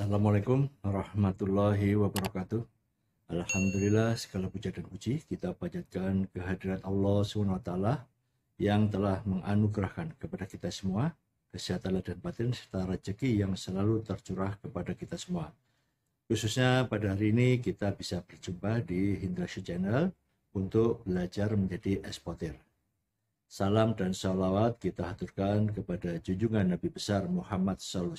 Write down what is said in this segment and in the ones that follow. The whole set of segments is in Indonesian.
Assalamualaikum warahmatullahi wabarakatuh. Alhamdulillah segala puja dan puji kita panjatkan kehadiran Allah SWT yang telah menganugerahkan kepada kita semua kesehatan dan batin serta rezeki yang selalu tercurah kepada kita semua. Khususnya pada hari ini kita bisa berjumpa di Hindra Channel untuk belajar menjadi eksportir. Salam dan salawat kita haturkan kepada junjungan Nabi besar Muhammad SAW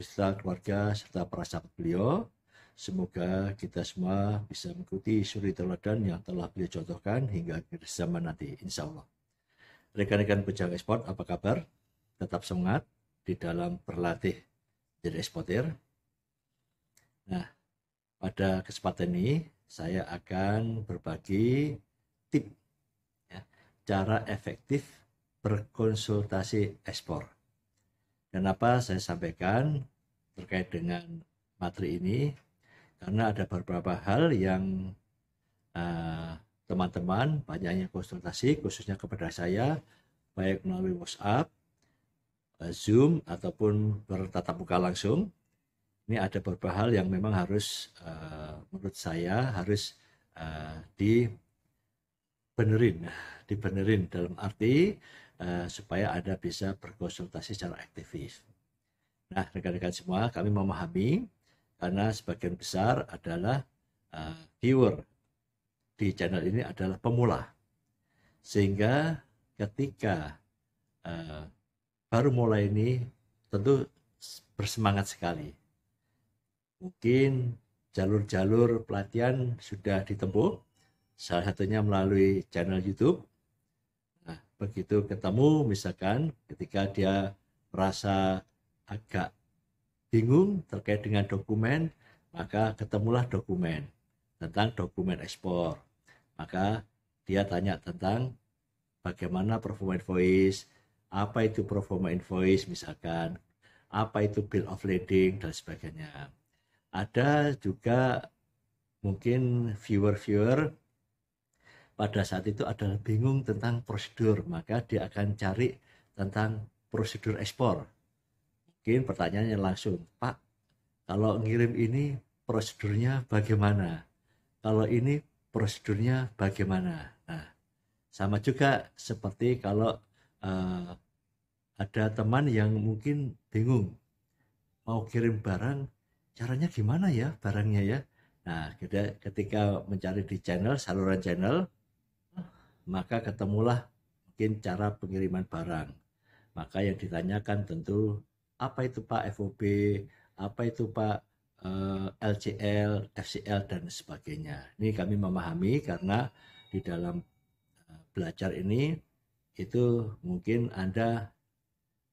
bisa keluarga serta para sahabat beliau. Semoga kita semua bisa mengikuti suri teladan yang telah beliau contohkan hingga akhir zaman nanti, insya Allah. Rekan-rekan pejabat ekspor apa kabar? Tetap semangat di dalam berlatih jadi eksportir. Nah, pada kesempatan ini saya akan berbagi tips ya, cara efektif berkonsultasi ekspor dan apa saya sampaikan terkait dengan materi ini karena ada beberapa hal yang teman eh, teman-teman banyaknya konsultasi khususnya kepada saya baik melalui WhatsApp, uh, Zoom ataupun bertatap muka langsung. Ini ada beberapa hal yang memang harus uh, menurut saya harus uh, dibenerin, dibenerin dalam arti Eh, supaya ada bisa berkonsultasi secara aktivis. Nah, rekan-rekan semua, kami memahami karena sebagian besar adalah uh, viewer di channel ini adalah pemula. Sehingga ketika uh, baru mulai ini tentu bersemangat sekali. Mungkin jalur-jalur pelatihan sudah ditempuh, salah satunya melalui channel YouTube begitu ketemu misalkan ketika dia merasa agak bingung terkait dengan dokumen maka ketemulah dokumen tentang dokumen ekspor maka dia tanya tentang bagaimana performa invoice apa itu performa invoice misalkan apa itu bill of lading dan sebagainya ada juga mungkin viewer-viewer pada saat itu adalah bingung tentang prosedur, maka dia akan cari tentang prosedur ekspor. Mungkin pertanyaannya langsung, Pak, kalau ngirim ini prosedurnya bagaimana? Kalau ini prosedurnya bagaimana? Nah, sama juga seperti kalau uh, ada teman yang mungkin bingung mau kirim barang, caranya gimana ya barangnya ya? Nah, ketika mencari di channel saluran channel, maka ketemulah mungkin cara pengiriman barang. Maka yang ditanyakan tentu apa itu Pak FOB, apa itu Pak eh, LCL, FCL dan sebagainya. Ini kami memahami karena di dalam eh, belajar ini itu mungkin Anda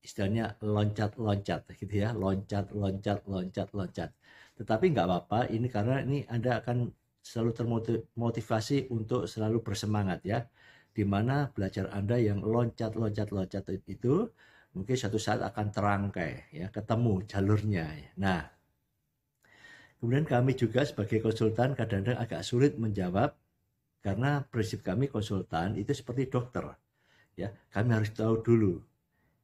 istilahnya loncat-loncat gitu ya, loncat-loncat loncat-loncat. Tetapi nggak apa-apa ini karena ini Anda akan selalu termotivasi untuk selalu bersemangat ya di mana belajar Anda yang loncat-loncat-loncat itu mungkin suatu saat akan terangkai, ya, ketemu jalurnya. Ya. Nah, kemudian kami juga sebagai konsultan kadang-kadang agak sulit menjawab karena prinsip kami konsultan itu seperti dokter. Ya, kami harus tahu dulu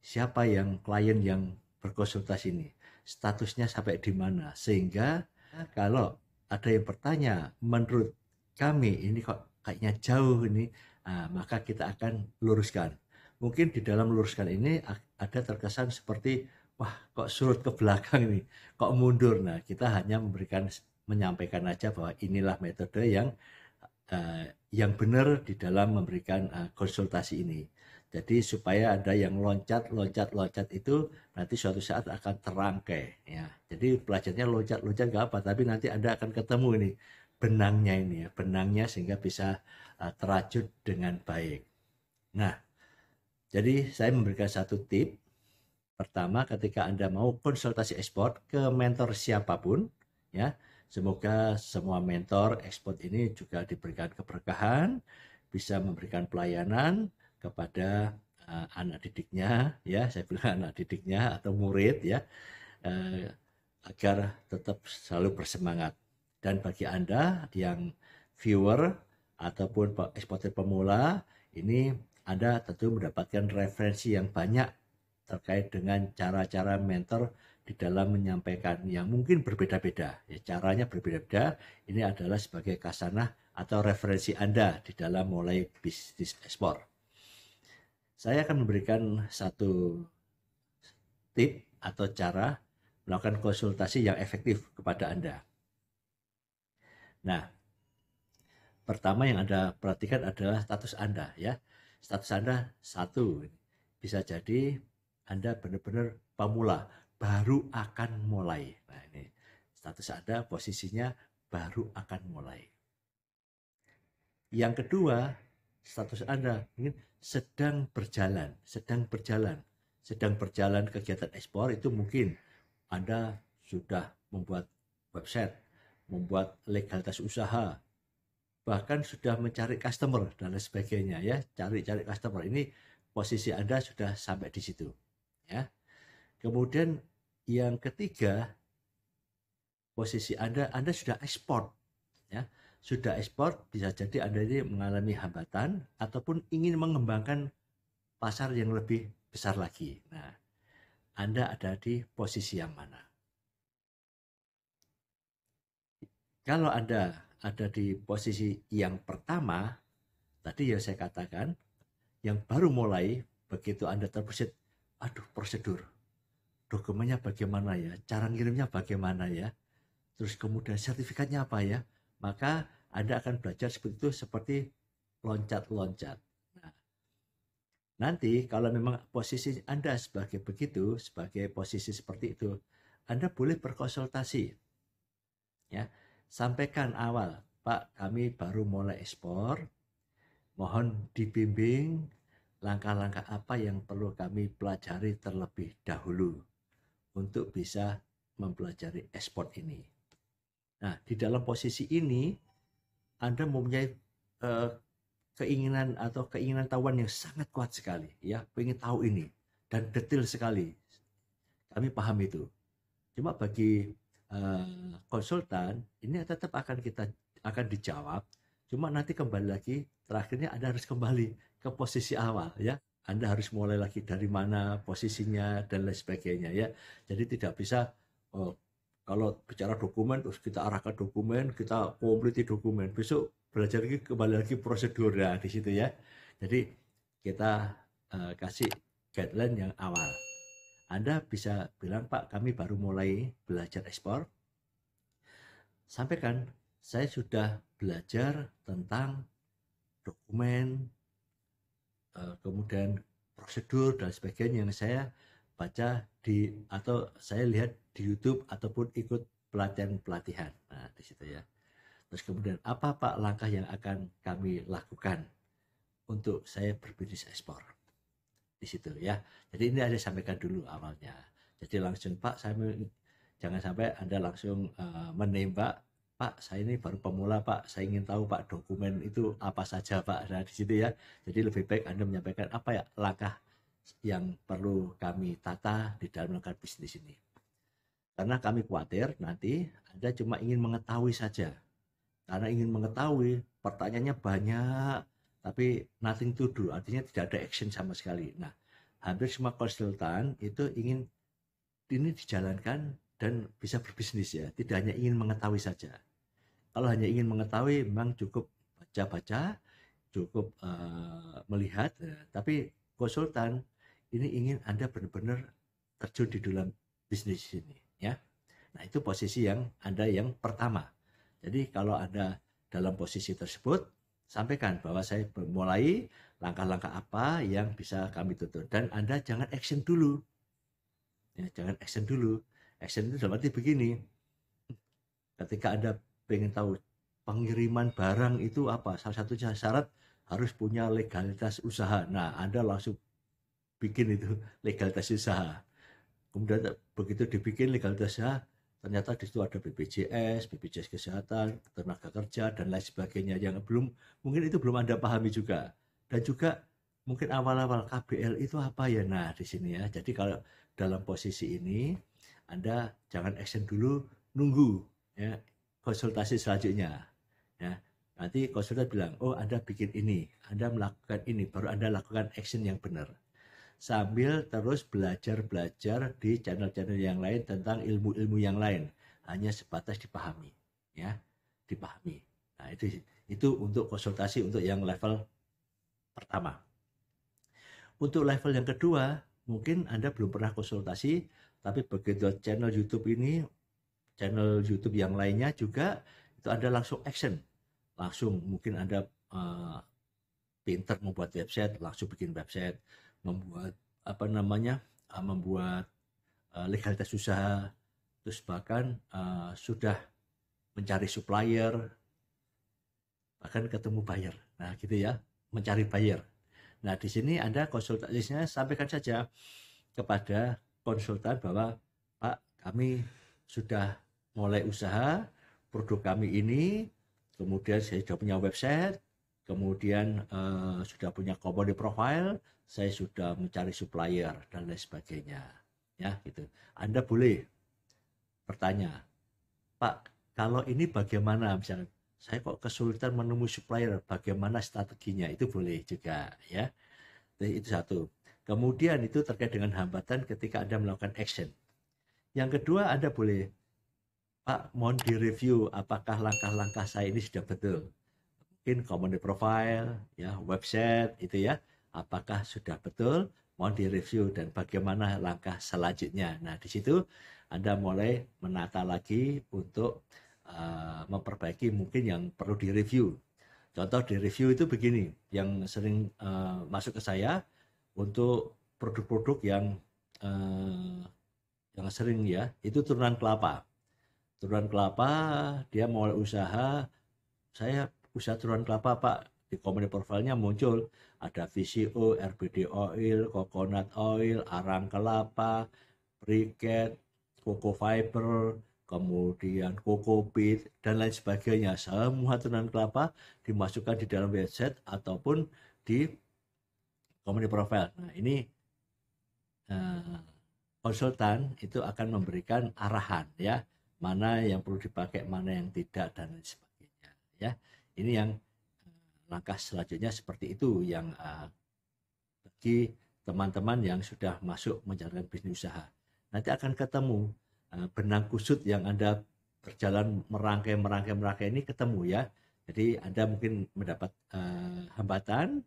siapa yang klien yang berkonsultasi ini, statusnya sampai di mana sehingga kalau ada yang bertanya menurut kami ini kok kayaknya jauh ini Nah, maka kita akan luruskan. Mungkin di dalam luruskan ini ada terkesan seperti wah kok surut ke belakang ini, kok mundur. Nah, kita hanya memberikan menyampaikan aja bahwa inilah metode yang uh, yang benar di dalam memberikan uh, konsultasi ini. Jadi supaya ada yang loncat, loncat, loncat itu nanti suatu saat akan terangkai. Ya. Jadi pelajarnya loncat, loncat gak apa, tapi nanti anda akan ketemu ini benangnya ini ya, benangnya sehingga bisa Eh, terajut dengan baik. Nah, jadi saya memberikan satu tip. Pertama, ketika Anda mau konsultasi ekspor ke mentor siapapun, ya, semoga semua mentor ekspor ini juga diberikan keberkahan, bisa memberikan pelayanan kepada uh, anak didiknya, ya, saya bilang anak didiknya atau murid, ya, uh, agar tetap selalu bersemangat. Dan bagi Anda yang viewer ataupun eksportir pemula ini Anda tentu mendapatkan referensi yang banyak terkait dengan cara-cara mentor di dalam menyampaikan yang mungkin berbeda-beda. Ya, caranya berbeda-beda. Ini adalah sebagai kasanah atau referensi Anda di dalam mulai bisnis ekspor. Saya akan memberikan satu tip atau cara melakukan konsultasi yang efektif kepada Anda. Nah, pertama yang Anda perhatikan adalah status Anda ya. Status Anda satu. Bisa jadi Anda benar-benar pemula, baru akan mulai. Nah, ini status Anda posisinya baru akan mulai. Yang kedua, status Anda mungkin sedang berjalan, sedang berjalan, sedang berjalan kegiatan ekspor itu mungkin Anda sudah membuat website, membuat legalitas usaha, bahkan sudah mencari customer dan lain sebagainya ya cari-cari customer ini posisi anda sudah sampai di situ ya kemudian yang ketiga posisi anda anda sudah ekspor ya sudah ekspor bisa jadi anda ini mengalami hambatan ataupun ingin mengembangkan pasar yang lebih besar lagi nah anda ada di posisi yang mana kalau anda ada di posisi yang pertama, tadi ya saya katakan, yang baru mulai, begitu Anda terbesit, aduh prosedur, dokumennya bagaimana ya, cara ngirimnya bagaimana ya, terus kemudian sertifikatnya apa ya, maka Anda akan belajar seperti itu seperti loncat-loncat. Nah, nanti kalau memang posisi Anda sebagai begitu, sebagai posisi seperti itu, Anda boleh berkonsultasi. Ya, sampaikan awal, Pak, kami baru mulai ekspor. Mohon dibimbing langkah-langkah apa yang perlu kami pelajari terlebih dahulu untuk bisa mempelajari ekspor ini. Nah, di dalam posisi ini Anda mempunyai eh, keinginan atau keinginan tahuan yang sangat kuat sekali ya, ingin tahu ini dan detail sekali. Kami paham itu. Cuma bagi Eh, hmm. konsultan ini tetap akan kita akan dijawab cuma nanti kembali lagi terakhirnya Anda harus kembali ke posisi awal ya Anda harus mulai lagi dari mana posisinya dan lain sebagainya ya jadi tidak bisa oh, kalau bicara dokumen terus kita arahkan dokumen kita komplit dokumen besok belajar lagi kembali lagi prosedur ya di situ ya jadi kita uh, kasih guideline yang awal anda bisa bilang, Pak, kami baru mulai belajar ekspor. Sampaikan, saya sudah belajar tentang dokumen, eh, kemudian prosedur dan sebagainya yang saya baca di atau saya lihat di YouTube ataupun ikut pelatihan-pelatihan. Nah, di situ ya. Terus kemudian apa Pak langkah yang akan kami lakukan untuk saya berbisnis ekspor? di situ ya. Jadi ini harus sampaikan dulu awalnya. Jadi langsung Pak, saya jangan sampai Anda langsung uh, menembak Pak, saya ini baru pemula Pak, saya ingin tahu Pak dokumen itu apa saja Pak. Nah di situ ya. Jadi lebih baik Anda menyampaikan apa ya langkah yang perlu kami tata di dalam melakukan bisnis ini. Karena kami khawatir nanti Anda cuma ingin mengetahui saja. Karena ingin mengetahui, pertanyaannya banyak, tapi nothing to do artinya tidak ada action sama sekali nah hampir semua konsultan itu ingin ini dijalankan dan bisa berbisnis ya tidak hanya ingin mengetahui saja kalau hanya ingin mengetahui memang cukup baca-baca cukup uh, melihat ya. tapi konsultan ini ingin anda benar-benar terjun di dalam bisnis ini ya nah itu posisi yang anda yang pertama jadi kalau anda dalam posisi tersebut sampaikan bahwa saya memulai langkah-langkah apa yang bisa kami tutur dan Anda jangan action dulu. Ya, jangan action dulu. Action itu dalam arti begini. Ketika Anda pengen tahu pengiriman barang itu apa, salah satu syarat harus punya legalitas usaha. Nah, Anda langsung bikin itu legalitas usaha. Kemudian begitu dibikin legalitas usaha, ternyata di situ ada BPJS, BPJS Kesehatan, tenaga kerja, dan lain sebagainya yang belum mungkin itu belum Anda pahami juga. Dan juga mungkin awal-awal KBL itu apa ya? Nah, di sini ya. Jadi kalau dalam posisi ini Anda jangan action dulu, nunggu ya konsultasi selanjutnya. Ya. Nanti konsultan bilang, "Oh, Anda bikin ini, Anda melakukan ini, baru Anda lakukan action yang benar." sambil terus belajar-belajar di channel-channel yang lain tentang ilmu-ilmu yang lain hanya sebatas dipahami ya dipahami nah itu itu untuk konsultasi untuk yang level pertama untuk level yang kedua mungkin anda belum pernah konsultasi tapi begitu channel YouTube ini channel YouTube yang lainnya juga itu anda langsung action langsung mungkin anda uh, pinter membuat website langsung bikin website membuat apa namanya ah, membuat ah, legalitas usaha terus bahkan ah, sudah mencari supplier bahkan ketemu buyer nah gitu ya mencari buyer nah di sini anda konsultasinya sampaikan saja kepada konsultan bahwa pak kami sudah mulai usaha produk kami ini kemudian saya sudah punya website kemudian uh, sudah punya company profile, saya sudah mencari supplier dan lain sebagainya. Ya, gitu. Anda boleh bertanya, Pak, kalau ini bagaimana misalnya saya kok kesulitan menemui supplier, bagaimana strateginya? Itu boleh juga, ya. Jadi itu satu. Kemudian itu terkait dengan hambatan ketika Anda melakukan action. Yang kedua, Anda boleh Pak, mohon direview apakah langkah-langkah saya ini sudah betul mungkin community profile, ya website itu ya, apakah sudah betul mau direview dan bagaimana langkah selanjutnya. Nah di situ Anda mulai menata lagi untuk uh, memperbaiki mungkin yang perlu direview. Contoh direview itu begini, yang sering uh, masuk ke saya untuk produk-produk yang uh, yang sering ya itu turunan kelapa. Turunan kelapa dia mulai usaha saya usaha turunan kelapa pak di komponen profilnya muncul ada VCO, RBD oil, coconut oil, arang kelapa, briket, coco fiber, kemudian coco peat dan lain sebagainya. Semua turunan kelapa dimasukkan di dalam website ataupun di komponen profil. Nah, ini eh, konsultan itu akan memberikan arahan ya, mana yang perlu dipakai, mana yang tidak dan lain sebagainya ya. Ini yang langkah selanjutnya seperti itu yang uh, bagi teman-teman yang sudah masuk menjalankan bisnis usaha. Nanti akan ketemu uh, benang kusut yang Anda berjalan merangkai merangkai merangkai ini ketemu ya. Jadi Anda mungkin mendapat uh, hambatan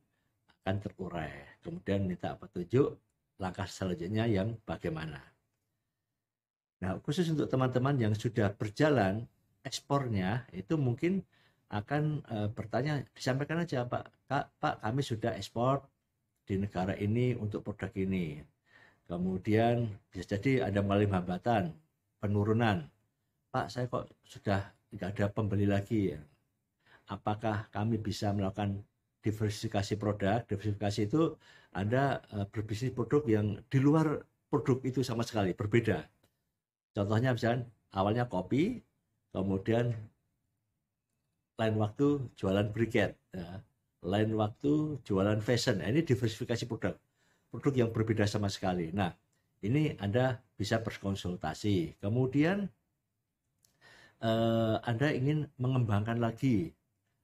akan terurai. Kemudian minta petunjuk langkah selanjutnya yang bagaimana. Nah, khusus untuk teman-teman yang sudah berjalan ekspornya itu mungkin akan uh, bertanya disampaikan aja Pak Kak Pak kami sudah ekspor di negara ini untuk produk ini kemudian bisa jadi ada malim hambatan penurunan Pak saya kok sudah tidak ada pembeli lagi ya apakah kami bisa melakukan diversifikasi produk diversifikasi itu Anda uh, eh, berbisnis produk yang di luar produk itu sama sekali berbeda contohnya misalnya awalnya kopi kemudian lain waktu jualan briket, ya. lain waktu jualan fashion. Nah, ini diversifikasi produk, produk yang berbeda sama sekali. Nah, ini Anda bisa berkonsultasi. Kemudian eh, Anda ingin mengembangkan lagi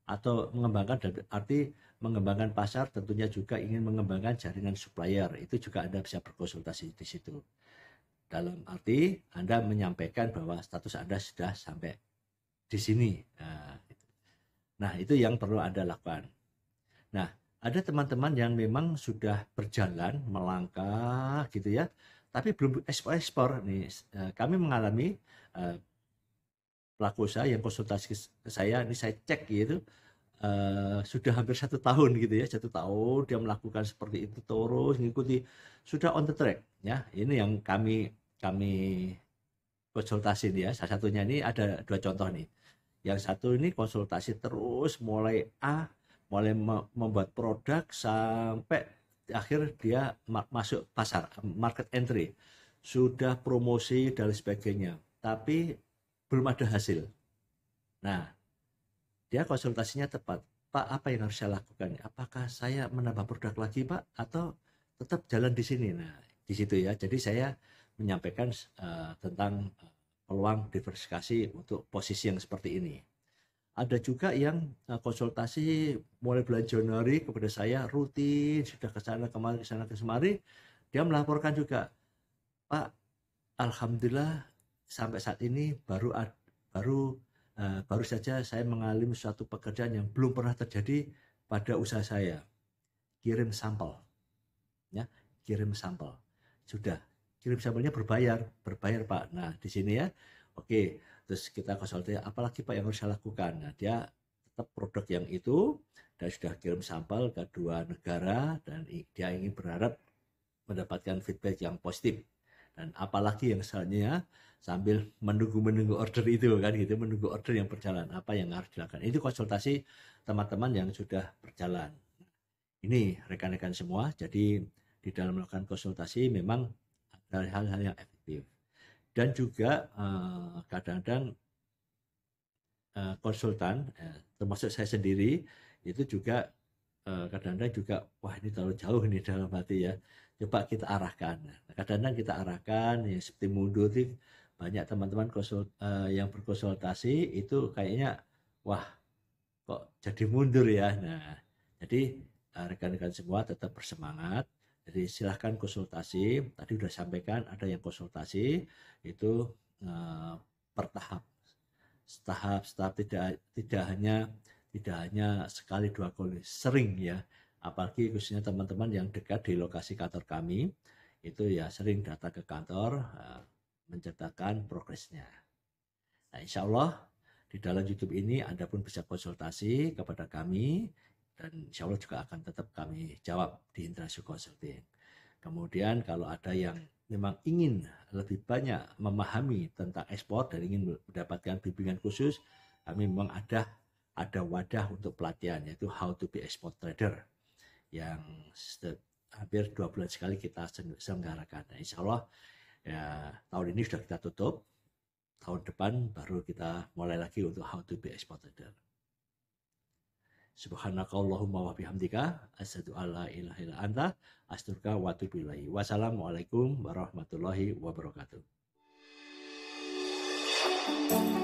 atau mengembangkan arti mengembangkan pasar tentunya juga ingin mengembangkan jaringan supplier itu juga Anda bisa berkonsultasi di situ dalam arti Anda menyampaikan bahwa status Anda sudah sampai di sini nah, Nah, itu yang perlu Anda lakukan. Nah, ada teman-teman yang memang sudah berjalan melangkah gitu ya, tapi belum ekspor-ekspor nih. Eh, kami mengalami eh, pelaku usaha yang konsultasi ke saya, ini saya cek gitu, Uh, sudah hampir satu tahun gitu ya, satu tahun dia melakukan seperti itu terus mengikuti sudah on the track ya. Ini yang kami kami konsultasi ya Salah satunya ini ada dua contoh nih yang satu ini konsultasi terus mulai A mulai membuat produk sampai akhir dia masuk pasar market entry sudah promosi dan sebagainya tapi belum ada hasil nah dia konsultasinya tepat Pak apa yang harus saya lakukan apakah saya menambah produk lagi Pak atau tetap jalan di sini nah di situ ya jadi saya menyampaikan uh, tentang uh, peluang diversifikasi untuk posisi yang seperti ini. Ada juga yang eh, konsultasi mulai bulan Januari kepada saya rutin sudah ke sana kemarin ke sana ke dia melaporkan juga Pak alhamdulillah sampai saat ini baru baru eh, baru saja saya mengalami suatu pekerjaan yang belum pernah terjadi pada usaha saya. Kirim sampel. Ya, kirim sampel. Sudah kirim sampelnya berbayar, berbayar Pak. Nah di sini ya, oke. Terus kita konsultasi, apalagi Pak yang harus saya lakukan? Nah dia tetap produk yang itu dan sudah kirim sampel ke dua negara dan dia ingin berharap mendapatkan feedback yang positif dan apalagi yang selanjutnya ya, sambil menunggu menunggu order itu kan gitu menunggu order yang berjalan apa yang harus dilakukan itu konsultasi teman-teman yang sudah berjalan ini rekan-rekan semua jadi di dalam melakukan konsultasi memang dari hal-hal yang efektif dan juga eh, kadang-kadang eh, konsultan eh, termasuk saya sendiri itu juga kadang-kadang juga wah ini terlalu jauh nih dalam hati ya coba kita arahkan nah, kadang-kadang kita arahkan ya seperti mundur banyak teman-teman konsult, yang berkonsultasi itu kayaknya wah kok jadi mundur ya nah jadi rekan-rekan semua tetap bersemangat jadi silahkan konsultasi. Tadi sudah sampaikan ada yang konsultasi itu eh, per tahap, tahap, tahap tidak tidak hanya tidak hanya sekali dua kali, sering ya. Apalagi khususnya teman-teman yang dekat di lokasi kantor kami itu ya sering datang ke kantor eh, menceritakan progresnya. Nah, insya Allah di dalam YouTube ini Anda pun bisa konsultasi kepada kami dan insya Allah juga akan tetap kami jawab di interaksi consulting. Kemudian kalau ada yang memang ingin lebih banyak memahami tentang ekspor dan ingin mendapatkan bimbingan khusus, kami memang ada ada wadah untuk pelatihan yaitu How to be Export Trader yang hampir dua bulan sekali kita selenggarakan. Nah, insya Allah ya, tahun ini sudah kita tutup, tahun depan baru kita mulai lagi untuk How to be Export Trader. Subhanakallahumma wa bihamdika asyhadu alla ilaha illa anta astaghfiruka wa atubu ilaik. Wassalamualaikum warahmatullahi wabarakatuh.